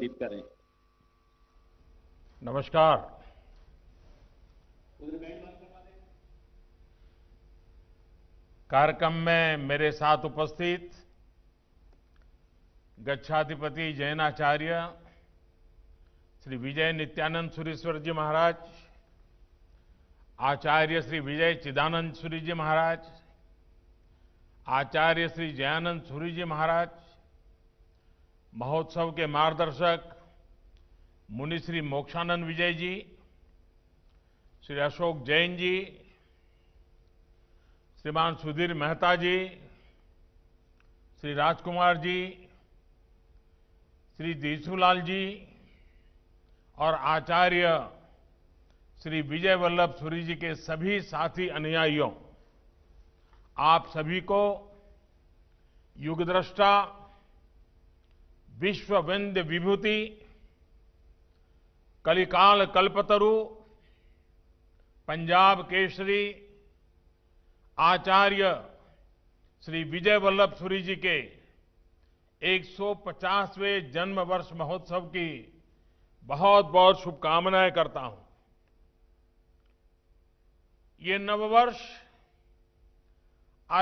करें नमस्कार कार्यक्रम में मेरे साथ उपस्थित गच्छाधिपति जैनाचार्य श्री विजय नित्यानंद सुरेश्वर जी महाराज आचार्य श्री विजय चिदानंद सूरी जी महाराज आचार्य श्री जयानंद सूरी जी महाराज महोत्सव के मार्गदर्शक मुनिश्री मोक्षानंद विजय जी श्री अशोक जैन जी श्रीमान सुधीर मेहता जी श्री राजकुमार जी श्री दीसूलाल जी और आचार्य श्री विजय वल्लभ सूरी जी के सभी साथी अनुयायियों आप सभी को युगद्रष्टा वंद्य विभूति कलिकाल कल्पतरु पंजाब केसरी आचार्य श्री विजय वल्लभ सूरी जी के 150वें जन्म वर्ष महोत्सव की बहुत बहुत शुभकामनाएं करता हूं ये नववर्ष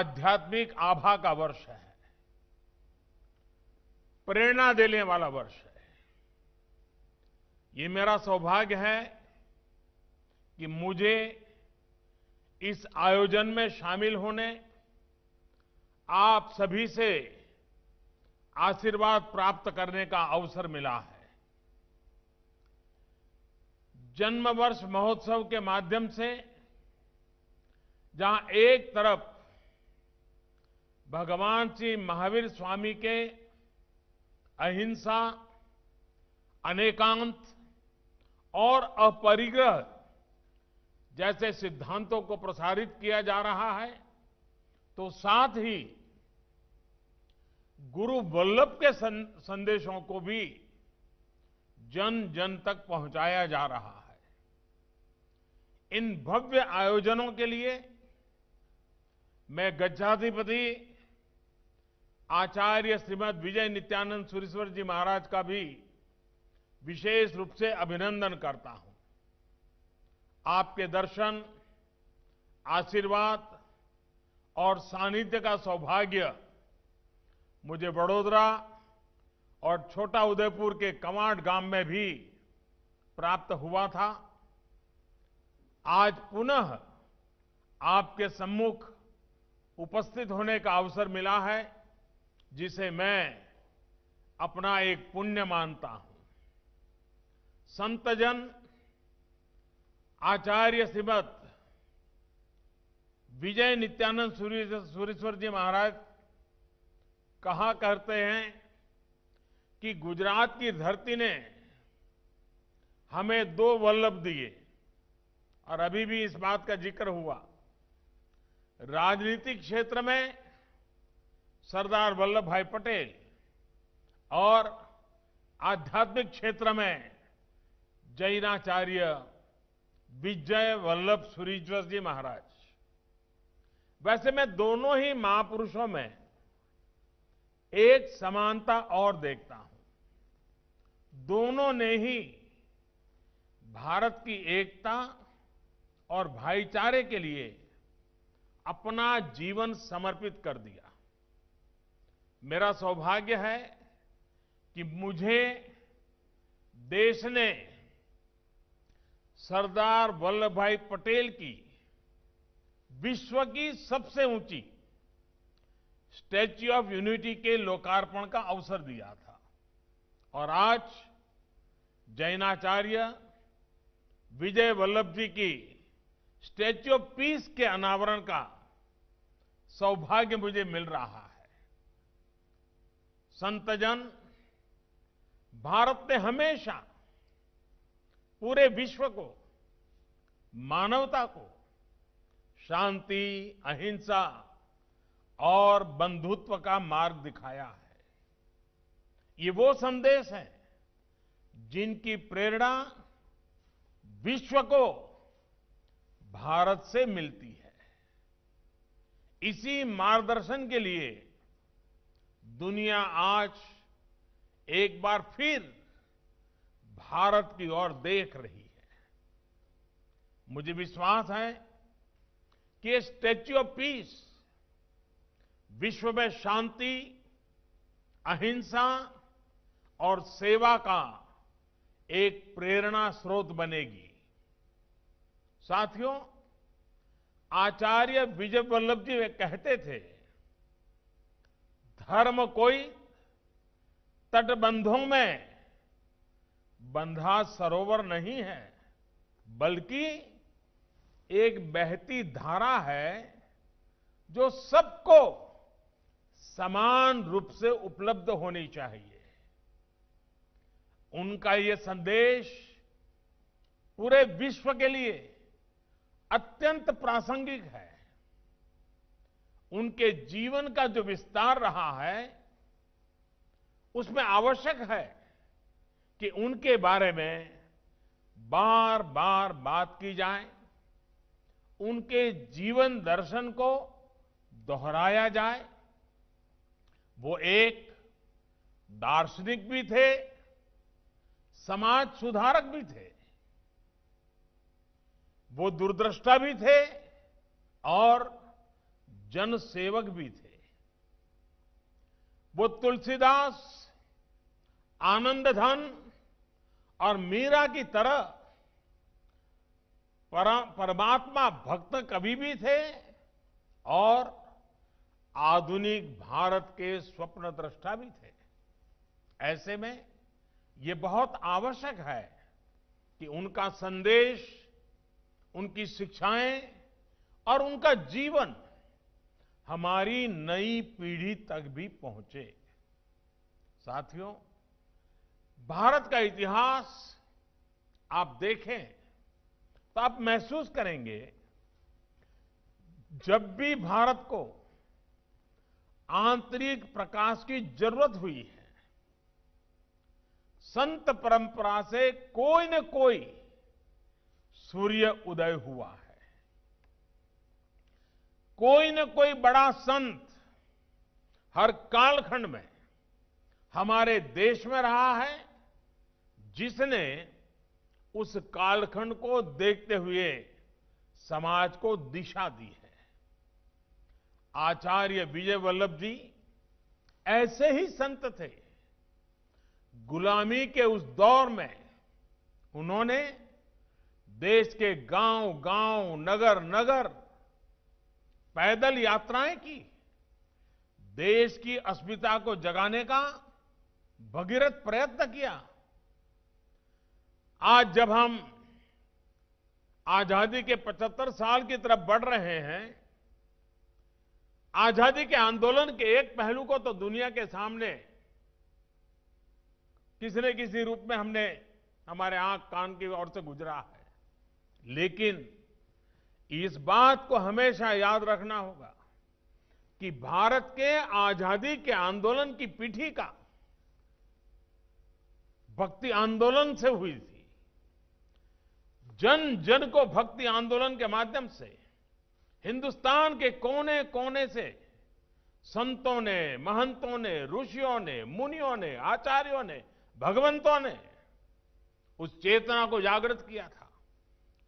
आध्यात्मिक आभा का वर्ष है प्रेरणा देने वाला वर्ष है ये मेरा सौभाग्य है कि मुझे इस आयोजन में शामिल होने आप सभी से आशीर्वाद प्राप्त करने का अवसर मिला है जन्म वर्ष महोत्सव के माध्यम से जहां एक तरफ भगवान श्री महावीर स्वामी के अहिंसा अनेकांत और अपरिग्रह जैसे सिद्धांतों को प्रसारित किया जा रहा है तो साथ ही गुरु वल्लभ के संदेशों को भी जन जन तक पहुंचाया जा रहा है इन भव्य आयोजनों के लिए मैं गज्जाधिपति आचार्य श्रीमद विजय नित्यानंद सुरेश्वर जी महाराज का भी विशेष रूप से अभिनंदन करता हूं आपके दर्शन आशीर्वाद और सानिध्य का सौभाग्य मुझे वडोदरा और छोटा उदयपुर के कमांड गांव में भी प्राप्त हुआ था आज पुनः आपके सम्मुख उपस्थित होने का अवसर मिला है जिसे मैं अपना एक पुण्य मानता हूं संतजन आचार्य श्रीमत विजय नित्यानंद सूरीश्वर जी महाराज कहा करते हैं कि गुजरात की धरती ने हमें दो वल्लभ दिए और अभी भी इस बात का जिक्र हुआ राजनीतिक क्षेत्र में सरदार वल्लभ भाई पटेल और आध्यात्मिक क्षेत्र में जैनाचार्य विजय वल्लभ सुरीश्वर जी महाराज वैसे मैं दोनों ही महापुरुषों में एक समानता और देखता हूं दोनों ने ही भारत की एकता और भाईचारे के लिए अपना जीवन समर्पित कर दिया मेरा सौभाग्य है कि मुझे देश ने सरदार वल्लभ भाई पटेल की विश्व की सबसे ऊंची स्टैच्यू ऑफ यूनिटी के लोकार्पण का अवसर दिया था और आज जैनाचार्य विजय वल्लभ जी की स्टैच्यू ऑफ पीस के अनावरण का सौभाग्य मुझे मिल रहा है संतजन भारत ने हमेशा पूरे विश्व को मानवता को शांति अहिंसा और बंधुत्व का मार्ग दिखाया है ये वो संदेश है जिनकी प्रेरणा विश्व को भारत से मिलती है इसी मार्गदर्शन के लिए दुनिया आज एक बार फिर भारत की ओर देख रही है मुझे विश्वास है कि स्टैच्यू ऑफ पीस विश्व में शांति अहिंसा और सेवा का एक प्रेरणा स्रोत बनेगी साथियों आचार्य विजय वल्लभ जी वे कहते थे धर्म कोई तटबंधों में बंधा सरोवर नहीं है बल्कि एक बहती धारा है जो सबको समान रूप से उपलब्ध होनी चाहिए उनका यह संदेश पूरे विश्व के लिए अत्यंत प्रासंगिक है उनके जीवन का जो विस्तार रहा है उसमें आवश्यक है कि उनके बारे में बार बार बात की जाए उनके जीवन दर्शन को दोहराया जाए वो एक दार्शनिक भी थे समाज सुधारक भी थे वो दूरदृष्टा भी थे और जनसेवक भी थे वो तुलसीदास आनंदधन और मीरा की तरह परमात्मा भक्त कवि भी थे और आधुनिक भारत के स्वप्न दृष्टा भी थे ऐसे में ये बहुत आवश्यक है कि उनका संदेश उनकी शिक्षाएं और उनका जीवन हमारी नई पीढ़ी तक भी पहुंचे साथियों भारत का इतिहास आप देखें तो आप महसूस करेंगे जब भी भारत को आंतरिक प्रकाश की जरूरत हुई है संत परंपरा से कोई न कोई सूर्य उदय हुआ है कोई न कोई बड़ा संत हर कालखंड में हमारे देश में रहा है जिसने उस कालखंड को देखते हुए समाज को दिशा दी है आचार्य विजय वल्लभ जी ऐसे ही संत थे गुलामी के उस दौर में उन्होंने देश के गांव गांव नगर नगर पैदल यात्राएं की देश की अस्मिता को जगाने का भगीरथ प्रयत्न किया आज जब हम आजादी के 75 साल की तरफ बढ़ रहे हैं आजादी के आंदोलन के एक पहलू को तो दुनिया के सामने किसी न किसी रूप में हमने हमारे आंख कान की ओर से गुजरा है लेकिन इस बात को हमेशा याद रखना होगा कि भारत के आजादी के आंदोलन की पीठिका भक्ति आंदोलन से हुई थी जन जन को भक्ति आंदोलन के माध्यम से हिंदुस्तान के कोने कोने से संतों ने महंतों ने ऋषियों ने मुनियों ने आचार्यों ने भगवंतों ने उस चेतना को जागृत किया था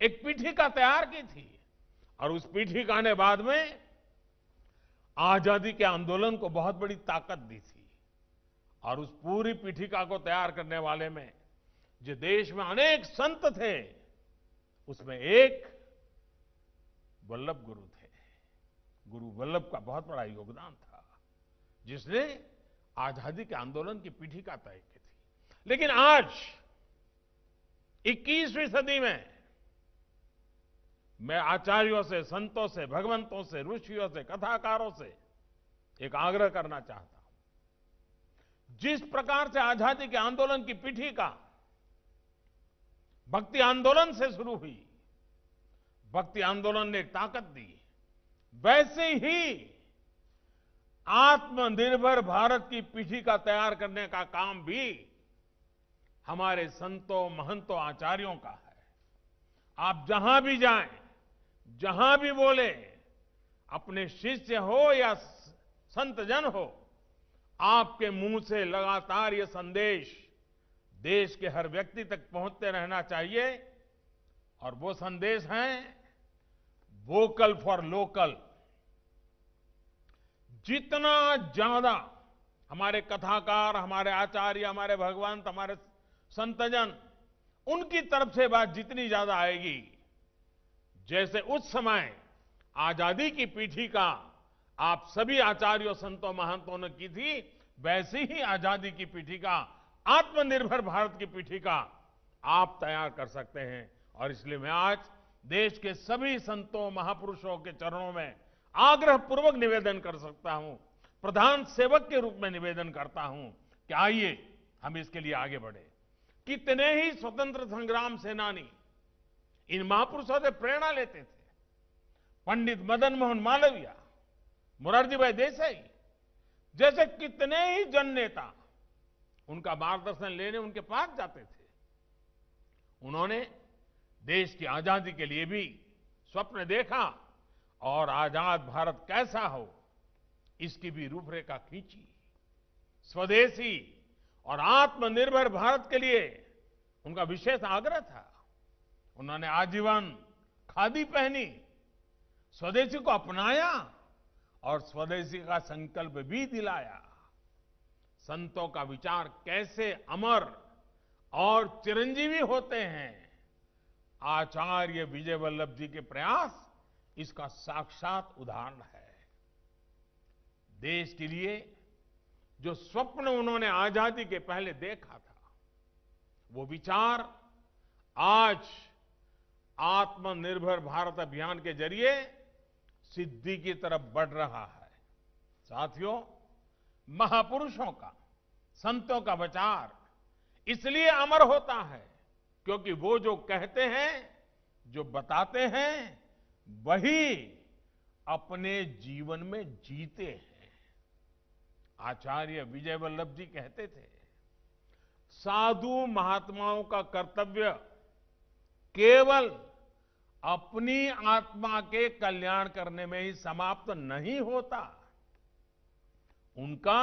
एक पीठिका तैयार की थी और उस पीठिका ने बाद में आजादी के आंदोलन को बहुत बड़ी ताकत दी थी और उस पूरी पीठिका को तैयार करने वाले में जो देश में अनेक संत थे उसमें एक वल्लभ गुरु थे गुरु वल्लभ का बहुत बड़ा योगदान था जिसने आजादी के आंदोलन की पीठिका तय की थी लेकिन आज 21वीं सदी में मैं आचार्यों से संतों से भगवंतों से ऋषियों से कथाकारों से एक आग्रह करना चाहता हूं जिस प्रकार से आजादी के आंदोलन की पीठी का भक्ति आंदोलन से शुरू हुई भक्ति आंदोलन ने एक ताकत दी वैसे ही आत्मनिर्भर भारत की पीठी का तैयार करने का काम भी हमारे संतों महंतों आचार्यों का है आप जहां भी जाएं जहां भी बोले अपने शिष्य हो या संतजन हो आपके मुंह से लगातार ये संदेश देश के हर व्यक्ति तक पहुंचते रहना चाहिए और वो संदेश है वोकल फॉर लोकल जितना ज्यादा हमारे कथाकार हमारे आचार्य हमारे भगवान हमारे संतजन उनकी तरफ से बात जितनी ज्यादा आएगी जैसे उस समय आजादी की पीठी का आप सभी आचार्यों संतों महंतों ने की थी वैसी ही आजादी की पीठी का आत्मनिर्भर भारत की पीठी का आप तैयार कर सकते हैं और इसलिए मैं आज देश के सभी संतों महापुरुषों के चरणों में आग्रह पूर्वक निवेदन कर सकता हूं प्रधान सेवक के रूप में निवेदन करता हूं कि आइए हम इसके लिए आगे बढ़े कितने ही स्वतंत्र संग्राम सेनानी इन महापुरुषों से प्रेरणा लेते थे पंडित मदन मोहन मालविया मुरारजी भाई देसाई जैसे कितने ही जन नेता उनका मार्गदर्शन लेने उनके पास जाते थे उन्होंने देश की आजादी के लिए भी स्वप्न देखा और आजाद भारत कैसा हो इसकी भी रूपरेखा खींची स्वदेशी और आत्मनिर्भर भारत के लिए उनका विशेष आग्रह था उन्होंने आजीवन खादी पहनी स्वदेशी को अपनाया और स्वदेशी का संकल्प भी दिलाया संतों का विचार कैसे अमर और चिरंजीवी होते हैं आचार्य विजय वल्लभ जी के प्रयास इसका साक्षात उदाहरण है देश के लिए जो स्वप्न उन्होंने आजादी के पहले देखा था वो विचार आज आत्मनिर्भर भारत अभियान के जरिए सिद्धि की तरफ बढ़ रहा है साथियों महापुरुषों का संतों का विचार इसलिए अमर होता है क्योंकि वो जो कहते हैं जो बताते हैं वही अपने जीवन में जीते हैं आचार्य विजय वल्लभ जी कहते थे साधु महात्माओं का कर्तव्य केवल अपनी आत्मा के कल्याण करने में ही समाप्त नहीं होता उनका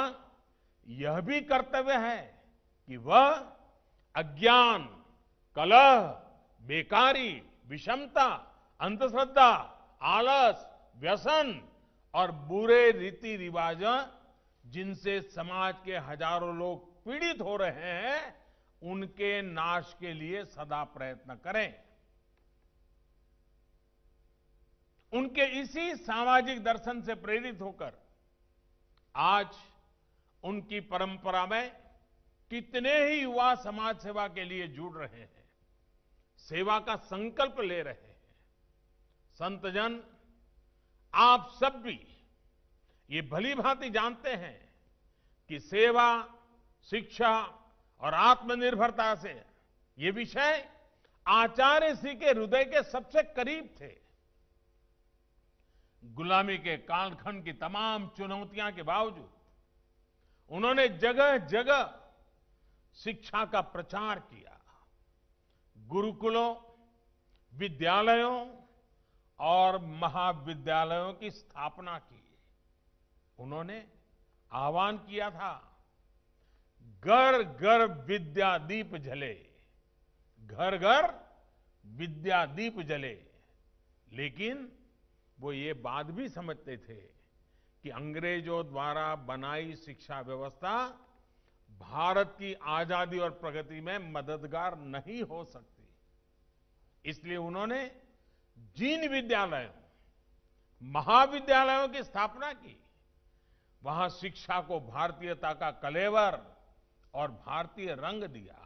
यह भी कर्तव्य है कि वह अज्ञान कलह बेकारी विषमता अंधश्रद्धा आलस व्यसन और बुरे रीति रिवाज जिनसे समाज के हजारों लोग पीड़ित हो रहे हैं उनके नाश के लिए सदा प्रयत्न करें उनके इसी सामाजिक दर्शन से प्रेरित होकर आज उनकी परंपरा में कितने ही युवा समाज सेवा के लिए जुड़ रहे हैं सेवा का संकल्प ले रहे हैं संतजन आप सब भी ये भली भांति जानते हैं कि सेवा शिक्षा और आत्मनिर्भरता से ये विषय आचार्य सी के हृदय के सबसे करीब थे गुलामी के कालखंड की तमाम चुनौतियां के बावजूद उन्होंने जगह जगह शिक्षा का प्रचार किया गुरुकुलों विद्यालयों और महाविद्यालयों की स्थापना की उन्होंने आह्वान किया था घर घर विद्यादीप जले घर घर विद्यादीप जले लेकिन वो ये बात भी समझते थे कि अंग्रेजों द्वारा बनाई शिक्षा व्यवस्था भारत की आजादी और प्रगति में मददगार नहीं हो सकती इसलिए उन्होंने जिन विद्यालयों महाविद्यालयों की स्थापना की वहां शिक्षा को भारतीयता का कलेवर और भारतीय रंग दिया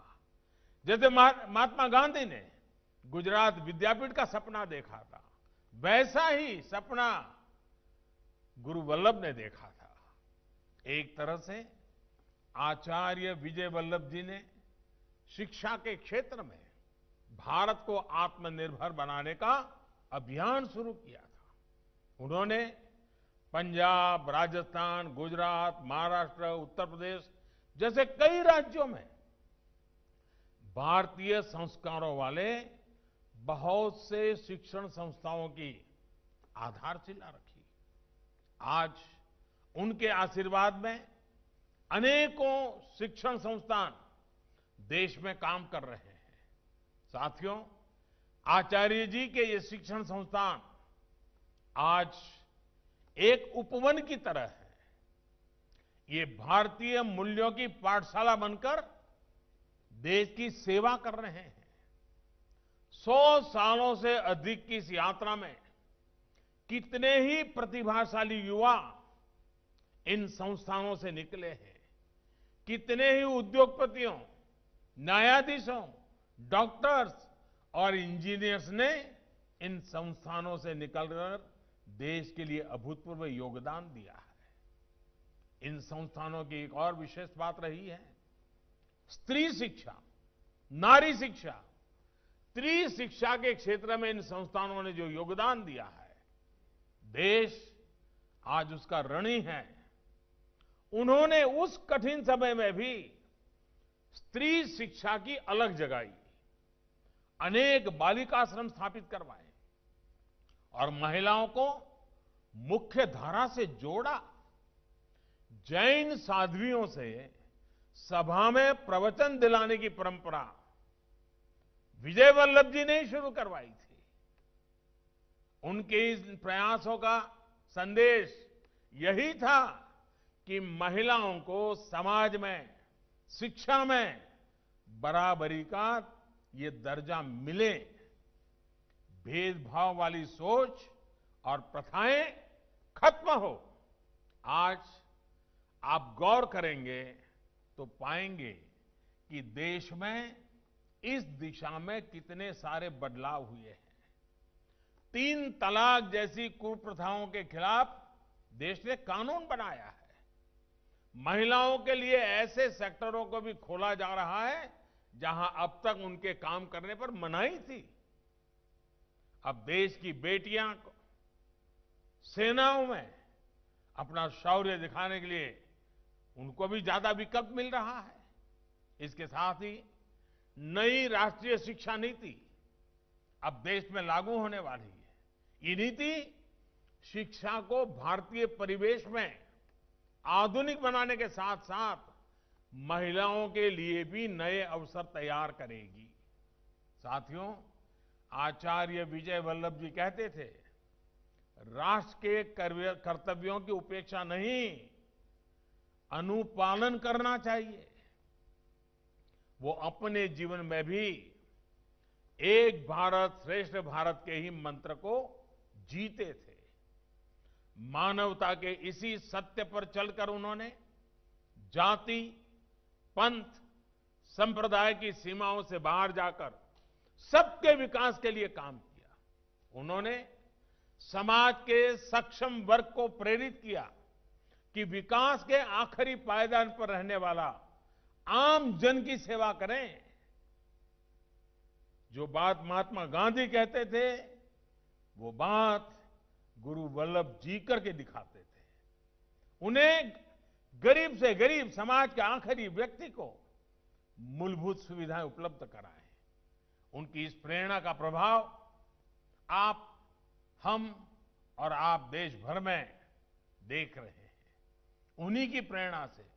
जैसे महात्मा गांधी ने गुजरात विद्यापीठ का सपना देखा था वैसा ही सपना गुरु वल्लभ ने देखा था एक तरह से आचार्य विजय वल्लभ जी ने शिक्षा के क्षेत्र में भारत को आत्मनिर्भर बनाने का अभियान शुरू किया था उन्होंने पंजाब राजस्थान गुजरात महाराष्ट्र उत्तर प्रदेश जैसे कई राज्यों में भारतीय संस्कारों वाले बहुत से शिक्षण संस्थाओं की आधारशिला रखी आज उनके आशीर्वाद में अनेकों शिक्षण संस्थान देश में काम कर रहे हैं साथियों आचार्य जी के ये शिक्षण संस्थान आज एक उपवन की तरह है ये भारतीय मूल्यों की पाठशाला बनकर देश की सेवा कर रहे हैं सौ सालों से अधिक की इस यात्रा में कितने ही प्रतिभाशाली युवा इन संस्थानों से निकले हैं कितने ही उद्योगपतियों न्यायाधीशों डॉक्टर्स और इंजीनियर्स ने इन संस्थानों से निकलकर देश के लिए अभूतपूर्व योगदान दिया है इन संस्थानों की एक और विशेष बात रही है स्त्री शिक्षा नारी शिक्षा स्त्री शिक्षा के क्षेत्र में इन संस्थानों ने जो योगदान दिया है देश आज उसका ऋणी है उन्होंने उस कठिन समय में भी स्त्री शिक्षा की अलग जगाई अनेक बालिकाश्रम स्थापित करवाए और महिलाओं को मुख्य धारा से जोड़ा जैन साध्वियों से सभा में प्रवचन दिलाने की परंपरा विजय वल्लभ जी ने ही शुरू करवाई थी उनके इस प्रयासों का संदेश यही था कि महिलाओं को समाज में शिक्षा में बराबरी का ये दर्जा मिले भेदभाव वाली सोच और प्रथाएं खत्म हो आज आप गौर करेंगे तो पाएंगे कि देश में इस दिशा में कितने सारे बदलाव हुए हैं तीन तलाक जैसी कुप्रथाओं के खिलाफ देश ने कानून बनाया है महिलाओं के लिए ऐसे सेक्टरों को भी खोला जा रहा है जहां अब तक उनके काम करने पर मनाही थी अब देश की बेटियां को सेनाओं में अपना शौर्य दिखाने के लिए उनको भी ज्यादा विकल्प मिल रहा है इसके साथ ही नई राष्ट्रीय शिक्षा नीति अब देश में लागू होने वाली है ये नीति शिक्षा को भारतीय परिवेश में आधुनिक बनाने के साथ साथ महिलाओं के लिए भी नए अवसर तैयार करेगी साथियों आचार्य विजय वल्लभ जी कहते थे राष्ट्र के कर्तव्यों की उपेक्षा नहीं अनुपालन करना चाहिए वो अपने जीवन में भी एक भारत श्रेष्ठ भारत के ही मंत्र को जीते थे मानवता के इसी सत्य पर चलकर उन्होंने जाति पंथ संप्रदाय की सीमाओं से बाहर जाकर सबके विकास के लिए काम किया उन्होंने समाज के सक्षम वर्ग को प्रेरित किया कि विकास के आखिरी पायदान पर रहने वाला आम जन की सेवा करें जो बात महात्मा गांधी कहते थे वो बात गुरु वल्लभ जी करके दिखाते थे उन्हें गरीब से गरीब समाज के आखिरी व्यक्ति को मूलभूत सुविधाएं उपलब्ध कराएं उनकी इस प्रेरणा का प्रभाव आप हम और आप देश भर में देख रहे हैं उन्हीं की प्रेरणा से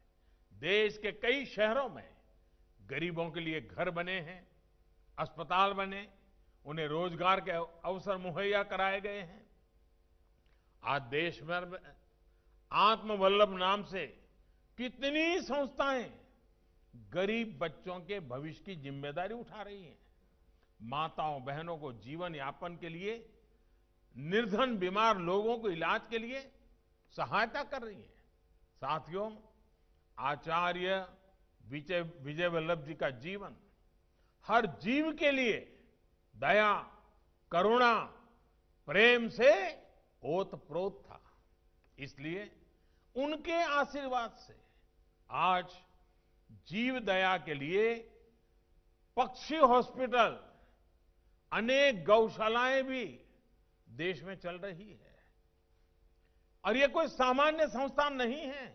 देश के कई शहरों में गरीबों के लिए घर बने हैं अस्पताल बने उन्हें रोजगार के अवसर मुहैया कराए गए हैं आज देश भर में आत्मवल्लभ नाम से कितनी संस्थाएं गरीब बच्चों के भविष्य की जिम्मेदारी उठा रही हैं माताओं बहनों को जीवन यापन के लिए निर्धन बीमार लोगों को इलाज के लिए सहायता कर रही है साथियों आचार्य विजय विजय वल्लभ जी का जीवन हर जीव के लिए दया करुणा प्रेम से ओतप्रोत था इसलिए उनके आशीर्वाद से आज जीव दया के लिए पक्षी हॉस्पिटल अनेक गौशालाएं भी देश में चल रही है और ये कोई सामान्य संस्थान नहीं है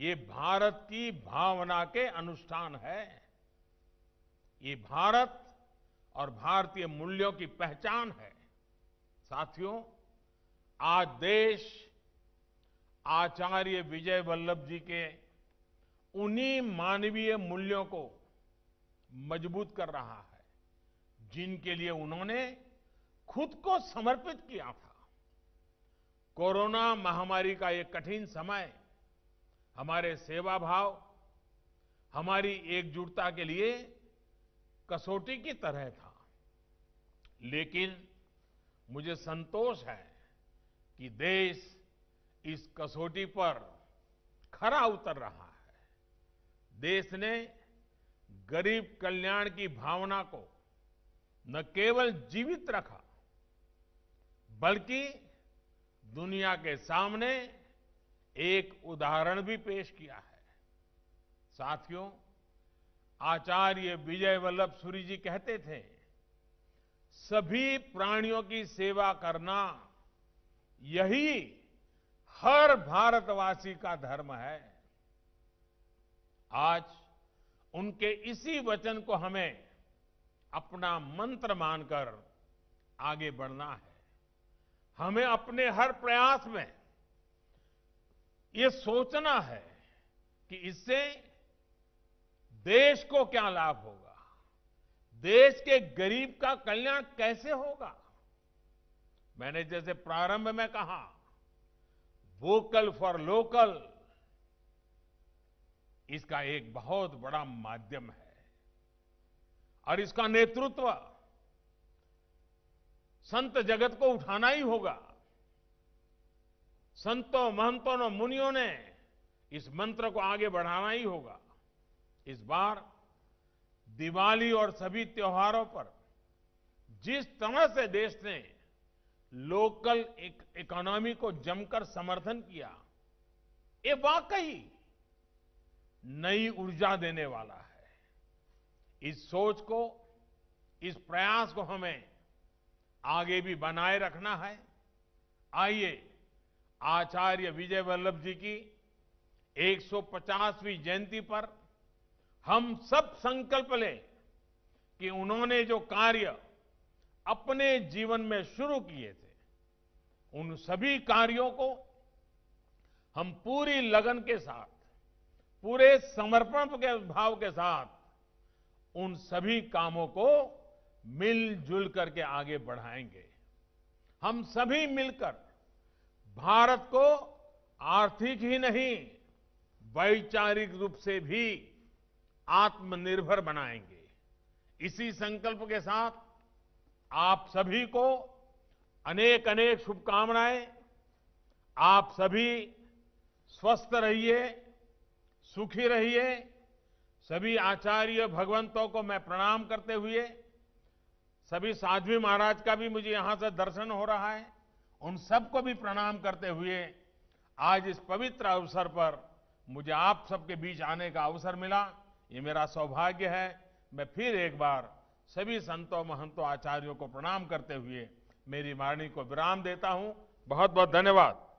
ये भारत की भावना के अनुष्ठान है ये भारत और भारतीय मूल्यों की पहचान है साथियों आज देश आचार्य विजय वल्लभ जी के उन्हीं मानवीय मूल्यों को मजबूत कर रहा है जिनके लिए उन्होंने खुद को समर्पित किया था कोरोना महामारी का यह कठिन समय हमारे सेवा भाव हमारी एकजुटता के लिए कसौटी की तरह था लेकिन मुझे संतोष है कि देश इस कसौटी पर खरा उतर रहा है देश ने गरीब कल्याण की भावना को न केवल जीवित रखा बल्कि दुनिया के सामने एक उदाहरण भी पेश किया है साथियों आचार्य विजय वल्लभ सूरी जी कहते थे सभी प्राणियों की सेवा करना यही हर भारतवासी का धर्म है आज उनके इसी वचन को हमें अपना मंत्र मानकर आगे बढ़ना है हमें अपने हर प्रयास में ये सोचना है कि इससे देश को क्या लाभ होगा देश के गरीब का कल्याण कैसे होगा मैंने जैसे प्रारंभ में कहा वोकल फॉर लोकल इसका एक बहुत बड़ा माध्यम है और इसका नेतृत्व संत जगत को उठाना ही होगा संतों महंतों और मुनियों ने इस मंत्र को आगे बढ़ाना ही होगा इस बार दिवाली और सभी त्योहारों पर जिस तरह से देश ने लोकल एक, इकोनॉमी को जमकर समर्थन किया ये वाकई नई ऊर्जा देने वाला है इस सोच को इस प्रयास को हमें आगे भी बनाए रखना है आइए आचार्य विजय वल्लभ जी की 150वीं जयंती पर हम सब संकल्प लें कि उन्होंने जो कार्य अपने जीवन में शुरू किए थे उन सभी कार्यों को हम पूरी लगन के साथ पूरे समर्पण के भाव के साथ उन सभी कामों को मिलजुल करके आगे बढ़ाएंगे हम सभी मिलकर भारत को आर्थिक ही नहीं वैचारिक रूप से भी आत्मनिर्भर बनाएंगे इसी संकल्प के साथ आप सभी को अनेक अनेक शुभकामनाएं आप सभी स्वस्थ रहिए सुखी रहिए सभी आचार्य भगवंतों को मैं प्रणाम करते हुए सभी साध्वी महाराज का भी मुझे यहां से दर्शन हो रहा है उन सबको भी प्रणाम करते हुए आज इस पवित्र अवसर पर मुझे आप सबके बीच आने का अवसर मिला ये मेरा सौभाग्य है मैं फिर एक बार सभी संतों महंतों आचार्यों को प्रणाम करते हुए मेरी वाणी को विराम देता हूं बहुत बहुत धन्यवाद